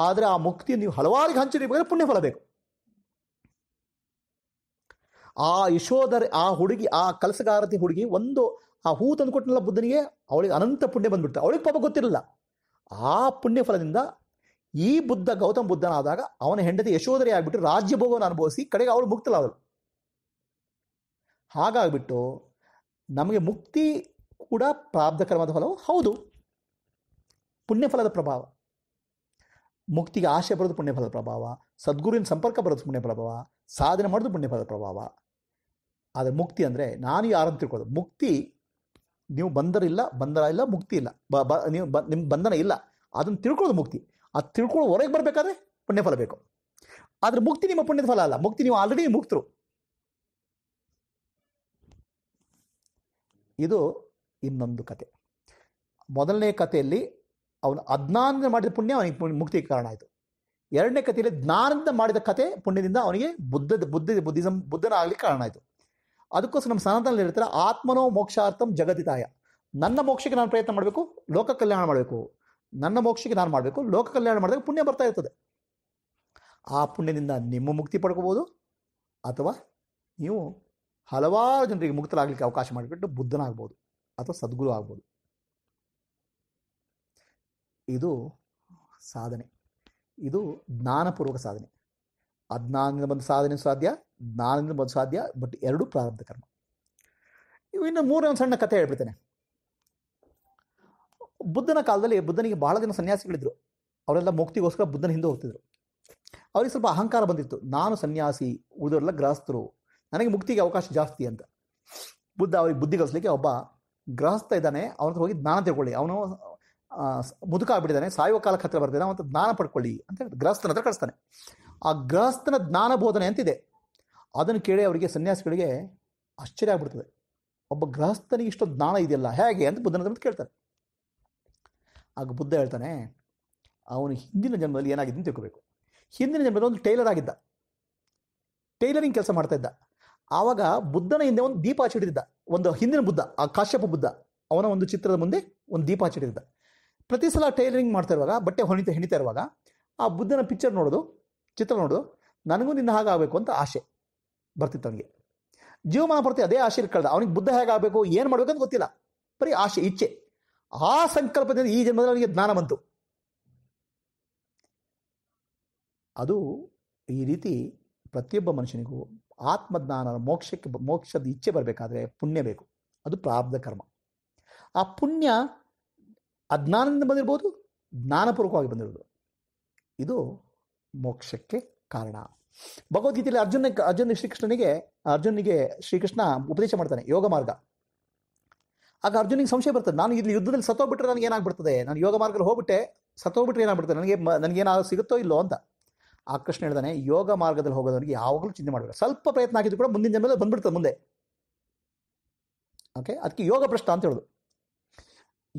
ಆದ್ರೆ ಆ ಮುಕ್ತಿ ನೀವು ಹಲವಾರಿಗೆ ಹಂಚಿರಬೇಕಾದ್ರೆ ಪುಣ್ಯ ಫಲ ಬೇಕು ಆ ಯಶೋಧರ ಆ ಹುಡುಗಿ ಆ ಕಲಸಗಾರತಿ ಹುಡುಗಿ ಒಂದು ಆ ಹೂ ತಂದು ತಂದುಕೊಟ್ಟನಲ್ಲ ಬುದ್ಧನಿಗೆ ಅವಳಿಗೆ ಅನಂತ ಪುಣ್ಯ ಬಂದ್ಬಿಡ್ತು ಅವಳಿಗೆ ಪಾಪ ಗೊತ್ತಿರಲಿಲ್ಲ ಆ ಪುಣ್ಯ ಫಲದಿಂದ ಈ ಬುದ್ಧ ಗೌತಮ ಬುದ್ಧನಾದಾಗ ಅವನ ಹೆಂಡತಿ ಯಶೋಧರಿ ಆಗಿಬಿಟ್ಟು ರಾಜ್ಯಭೋಗವನ್ನು ಅನುಭವಿಸಿ ಕಡೆಗೆ ಅವಳು ಮುಕ್ತಲಾದಳು ಹಾಗಾಗ್ಬಿಟ್ಟು ನಮಗೆ ಮುಕ್ತಿ ಕೂಡ ಪ್ರಾಬ್ಧ ಕರ್ಮದ ಫಲವು ಹೌದು ಪುಣ್ಯಫಲದ ಪ್ರಭಾವ ಮುಕ್ತಿಗೆ ಆಶೆ ಬರೋದು ಪುಣ್ಯಫಲದ ಪ್ರಭಾವ ಸದ್ಗುರುವಿನ ಸಂಪರ್ಕ ಬರೋದು ಪುಣ್ಯಫಲ ಪ್ರಭಾವ ಸಾಧನೆ ಮಾಡೋದು ಪುಣ್ಯಫಲದ ಪ್ರಭಾವ ಆದರೆ ಮುಕ್ತಿ ಅಂದರೆ ನಾನು ಅಂತ ತಿಳ್ಕೊಳ್ಳೋದು ಮುಕ್ತಿ ನೀವು ಬಂದರಿಲ್ಲ ಬಂದರ ಇಲ್ಲ ಮುಕ್ತಿ ಇಲ್ಲ ಬ ನೀವು ಬ ಬಂಧನ ಇಲ್ಲ ಅದನ್ನು ತಿಳ್ಕೊಳ್ಳೋದು ಮುಕ್ತಿ ಅದು ತಿಳ್ಕೊಂಡು ಹೊರಗೆ ಬರಬೇಕಾದ್ರೆ ಪುಣ್ಯಫಲ ಬೇಕು ಆದರೆ ಮುಕ್ತಿ ನಿಮ್ಮ ಪುಣ್ಯದ ಫಲ ಅಲ್ಲ ಮುಕ್ತಿ ನೀವು ಆಲ್ರೆಡಿ ಮುಕ್ತರು ಇದು ಇನ್ನೊಂದು ಕತೆ ಮೊದಲನೇ ಕಥೆಯಲ್ಲಿ ಅವನು ಅಜ್ಞಾನದಿಂದ ಮಾಡಿದ ಪುಣ್ಯ ಅವನಿಗೆ ಮುಕ್ತಿಗೆ ಕಾರಣ ಆಯಿತು ಎರಡನೇ ಕಥೆಯಲ್ಲಿ ಜ್ಞಾನದಿಂದ ಮಾಡಿದ ಕತೆ ಪುಣ್ಯದಿಂದ ಅವನಿಗೆ ಬುದ್ಧದ ಬುದ್ಧ ಬುದ್ಧಿಸಂ ಬುದ್ಧನ ಆಗಲಿಕ್ಕೆ ಕಾರಣ ಆಯಿತು ಅದಕ್ಕೋಸ್ಕರ ನಮ್ಮ ಸನಾತನಲ್ಲಿ ಹೇಳ್ತಾರೆ ಆತ್ಮನೋ ಮೋಕ್ಷಾರ್ಥಂ ಜಗದಿತಾಯ ನನ್ನ ಮೋಕ್ಷಕ್ಕೆ ನಾನು ಪ್ರಯತ್ನ ಮಾಡಬೇಕು ಲೋಕ ಕಲ್ಯಾಣ ಮಾಡಬೇಕು ನನ್ನ ಮೋಕ್ಷಕ್ಕೆ ನಾನು ಮಾಡಬೇಕು ಲೋಕ ಕಲ್ಯಾಣ ಮಾಡಿದಾಗ ಪುಣ್ಯ ಬರ್ತಾ ಇರ್ತದೆ ಆ ಪುಣ್ಯದಿಂದ ನಿಮ್ಮ ಮುಕ್ತಿ ಪಡ್ಕೋಬೋದು ಅಥವಾ ನೀವು ಹಲವಾರು ಜನರಿಗೆ ಮುಕ್ತರಾಗಲಿಕ್ಕೆ ಅವಕಾಶ ಮಾಡಿಬಿಟ್ಟು ಬುದ್ಧನಾಗ್ಬೋದು ಅಥವಾ ಸದ್ಗುರು ಆಗ್ಬೋದು ಇದು ಸಾಧನೆ ಇದು ಜ್ಞಾನಪೂರ್ವಕ ಸಾಧನೆ ಅಜ್ಞಾನದಿಂದ ಬಂದು ಸಾಧನೆ ಸಾಧ್ಯ ಜ್ಞಾನದಿಂದ ಬಂದು ಸಾಧ್ಯ ಬಟ್ ಎರಡು ಪ್ರಾರಬ್ಧ ಕರ್ಮ ಇನ್ನು ಮೂರನೇ ಒಂದು ಸಣ್ಣ ಕಥೆ ಹೇಳ್ಬಿಡ್ತೇನೆ ಬುದ್ಧನ ಕಾಲದಲ್ಲಿ ಬುದ್ಧನಿಗೆ ಬಹಳ ಜನ ಸನ್ಯಾಸಿಗಳಿದ್ದರು ಅವರೆಲ್ಲ ಮುಕ್ತಿಗೋಸ್ಕರ ಬುದ್ಧನ ಹಿಂದೆ ಹೋಗ್ತಿದ್ರು ಅವ್ರಿಗೆ ಸ್ವಲ್ಪ ಅಹಂಕಾರ ಬಂದಿತ್ತು ನಾನು ಸನ್ಯಾಸಿ ಉಳಿದವರೆಲ್ಲ ಗ್ರಹಸ್ಥರು ನನಗೆ ಮುಕ್ತಿಗೆ ಅವಕಾಶ ಜಾಸ್ತಿ ಅಂತ ಬುದ್ಧ ಅವ್ರಿಗೆ ಬುದ್ಧಿ ಕಲಿಸ್ಲಿಕ್ಕೆ ಒಬ್ಬ ಗ್ರಹಸ್ಥ ಇದ್ದಾನೆ ಅವನ ಹೋಗಿ ಜ್ಞಾನ ತಿಳ್ಕೊಳ್ಳಿ ಅವನು ಮುದುಕ ಆಗ್ಬಿಟ್ಟಿದ್ದಾನೆ ಸಾಯುವ ಕಾಲಕ್ಕೆ ಹತ್ರ ಬರ್ತಿದ್ದಾನೆ ಅವನ ಜ್ಞಾನ ಪಡ್ಕೊಳ್ಳಿ ಅಂತ ಹೇಳಿ ಗ್ರಹಸ್ಥನ ಹತ್ರ ಕಳಿಸ್ತಾನೆ ಆ ಗ್ರಹಸ್ಥನ ಜ್ಞಾನ ಬೋಧನೆ ಅಂತಿದೆ ಅದನ್ನು ಕೇಳಿ ಅವರಿಗೆ ಸನ್ಯಾಸಿಗಳಿಗೆ ಆಶ್ಚರ್ಯ ಆಗ್ಬಿಡ್ತದೆ ಒಬ್ಬ ಗ್ರಹಸ್ಥನಿಗೆ ಇಷ್ಟೊಂದು ಜ್ಞಾನ ಇದೆಯಲ್ಲ ಹೇಗೆ ಅಂತ ಬುದ್ಧನ ಕೇಳ್ತಾರೆ ಆಗ ಬುದ್ಧ ಹೇಳ್ತಾನೆ ಅವನು ಹಿಂದಿನ ಜನ್ಮದಲ್ಲಿ ಏನಾಗಿದ್ದು ತಿಳ್ಕೋಬೇಕು ಹಿಂದಿನ ಜನ್ಮದಲ್ಲಿ ಒಂದು ಟೈಲರ್ ಆಗಿದ್ದ ಟೈಲರಿಂಗ್ ಕೆಲಸ ಮಾಡ್ತಾ ಇದ್ದ ಆವಾಗ ಬುದ್ಧನ ಹಿಂದೆ ಒಂದು ದೀಪ ಹಚ್ಚಿಡಿದ್ದ ಒಂದು ಹಿಂದಿನ ಬುದ್ಧ ಆ ಕಾಶ್ಯಪ ಬುದ್ಧ ಅವನ ಒಂದು ಚಿತ್ರದ ಮುಂದೆ ಒಂದು ದೀಪ ಹಚ್ಚಿಡಿದ್ದ ಪ್ರತಿ ಸಲ ಟೈಲರಿಂಗ್ ಮಾಡ್ತಾ ಇರುವಾಗ ಬಟ್ಟೆ ಹೊಣಿತ ಹೆಣಿತಾ ಇರುವಾಗ ಆ ಬುದ್ಧನ ಪಿಕ್ಚರ್ ನೋಡೋದು ಚಿತ್ರ ನೋಡೋದು ನನಗೂ ನಿನ್ನ ಹಾಗೆ ಆಗಬೇಕು ಅಂತ ಆಸೆ ಬರ್ತಿತ್ತು ಅವನಿಗೆ ಜೀವಮಾನ ಪ್ರತಿ ಅದೇ ಆಶೆ ಕಳೆದ ಅವನಿಗೆ ಬುದ್ಧ ಹೇಗಾಗಬೇಕು ಏನು ಅಂತ ಗೊತ್ತಿಲ್ಲ ಬರೀ ಆಶೆ ಇಚ್ಛೆ ಆ ಸಂಕಲ್ಪದಿಂದ ಈ ಜನ್ಮದಲ್ಲಿ ಅವನಿಗೆ ಜ್ಞಾನ ಬಂತು ಅದು ಈ ರೀತಿ ಪ್ರತಿಯೊಬ್ಬ ಮನುಷ್ಯನಿಗೂ ಆತ್ಮಜ್ಞಾನ ಮೋಕ್ಷಕ್ಕೆ ಮೋಕ್ಷದ ಇಚ್ಛೆ ಬರಬೇಕಾದ್ರೆ ಪುಣ್ಯ ಬೇಕು ಅದು ಪ್ರಾಬ್ಧ ಕರ್ಮ ಆ ಪುಣ್ಯ ಅಜ್ಞಾನದಿಂದ ಬಂದಿರ್ಬೋದು ಜ್ಞಾನಪೂರ್ವಕವಾಗಿ ಬಂದಿರ್ಬೋದು ಇದು ಮೋಕ್ಷಕ್ಕೆ ಕಾರಣ ಭಗವದ್ಗೀತೆಯಲ್ಲಿ ಅರ್ಜುನ ಅರ್ಜುನ ಶ್ರೀಕೃಷ್ಣನಿಗೆ ಅರ್ಜುನಿಗೆ ಶ್ರೀಕೃಷ್ಣ ಉಪದೇಶ ಮಾಡ್ತಾನೆ ಯೋಗ ಮಾರ್ಗ ಆಗ ಅರ್ಜುನಿಗೆ ಸಂಶಯ ಬರ್ತದೆ ನಾನು ಇಲ್ಲಿ ಯುದ್ಧದಲ್ಲಿ ಸತ್ತೋಗ್ಬಿಟ್ರೆ ನನಗೆ ಏನಾಗ್ಬಿಡ್ತದೆ ನಾನು ಯೋಗ ಮಾರ್ಗದಲ್ಲಿ ಹೋಗ್ಬಿಟ್ಟೆ ಸತ್ತೋಗ್ಬಿಟ್ರೆ ಏನಾಗ್ಬಿಡ್ತದೆ ನನಗೆ ನನಗೇನಾದ್ರು ಸಿಗುತ್ತೋ ಇಲ್ಲೋ ಅಂತ ಆ ಕೃಷ್ಣ ಹೇಳ್ದಾನೆ ಯೋಗ ಮಾರ್ಗದಲ್ಲಿ ಹೋಗೋದವರಿಗೆ ಯಾವಾಗಲೂ ಚಿಂತೆ ಮಾಡಬೇಡ ಸ್ವಲ್ಪ ಪ್ರಯತ್ನ ಆಗಿದ್ದು ಕೂಡ ಮುಂದಿನ ಜನ್ಮದಲ್ಲಿ ಬಂದ್ಬಿಡ್ತದೆ ಮುಂದೆ ಓಕೆ ಅದಕ್ಕೆ ಯೋಗ ಭ್ರಷ್ಟ ಅಂತ ಹೇಳೋದು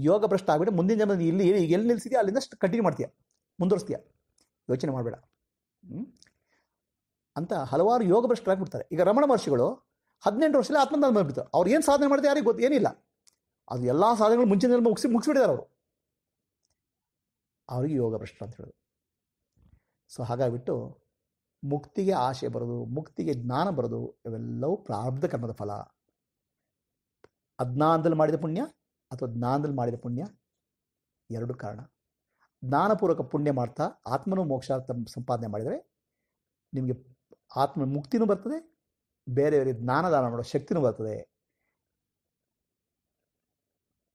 ಯೋಗ ಭ್ರಷ್ಟ ಆಗಿಬಿಟ್ಟು ಮುಂದಿನ ಜನ್ಮದಲ್ಲಿ ಇಲ್ಲಿ ಎಲ್ಲಿ ನಿಲ್ಲಿಸಿದ್ಯಾ ಅಲ್ಲಿಂದ ಕಂಟಿನ್ಯೂ ಮಾಡ್ತೀಯಾ ಮುಂದುವರಿಸ್ತೀಯ ಯೋಚನೆ ಮಾಡಬೇಡ ಅಂತ ಹಲವಾರು ಯೋಗ ಆಗಿಬಿಡ್ತಾರೆ ಈಗ ರಮಣ ಮಹರ್ಷಿಗಳು ಹದಿನೆಂಟು ವರ್ಷದಲ್ಲಿ ಆತ್ಮದಾನ ಬಂದ್ಬಿಡ್ತಾರೆ ಅವ್ರು ಏನು ಸಾಧನೆ ಮಾಡಿದೆ ಯಾರಿಗೆ ಗೊತ್ತು ಏನಿಲ್ಲ ಅದು ಎಲ್ಲ ಸಾಧನೆಗಳು ಮುಂಚಿನ ಜನ್ಮ ಮುಗಿಸಿ ಮುಗಿಸ್ಬಿಟ್ಟಿದ್ದಾರೆ ಅವರು ಅವರಿಗೆ ಯೋಗ ಪ್ರಶ್ನೆ ಅಂತ ಹೇಳೋದು ಸೊ ಹಾಗಾಗಿಬಿಟ್ಟು ಮುಕ್ತಿಗೆ ಆಸೆ ಬರೋದು ಮುಕ್ತಿಗೆ ಜ್ಞಾನ ಬರೋದು ಇವೆಲ್ಲವೂ ಪ್ರಾರಬ್ಧ ಕರ್ಮದ ಫಲ ಅಜ್ಞಾನದಲ್ಲಿ ಮಾಡಿದ ಪುಣ್ಯ ಅಥವಾ ಜ್ಞಾನದಲ್ಲಿ ಮಾಡಿದ ಪುಣ್ಯ ಎರಡು ಕಾರಣ ಜ್ಞಾನಪೂರ್ವಕ ಪುಣ್ಯ ಮಾಡ್ತಾ ಆತ್ಮನೂ ಮೋಕ್ಷಾರ್ಥ ಸಂಪಾದನೆ ಮಾಡಿದರೆ ನಿಮಗೆ ಆತ್ಮ ಮುಕ್ತಿನೂ ಬರ್ತದೆ ಬೇರೆಯವರಿಗೆ ಜ್ಞಾನದಾನ ಮಾಡೋ ಶಕ್ತಿನೂ ಬರ್ತದೆ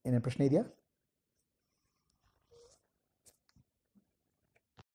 en el Prashna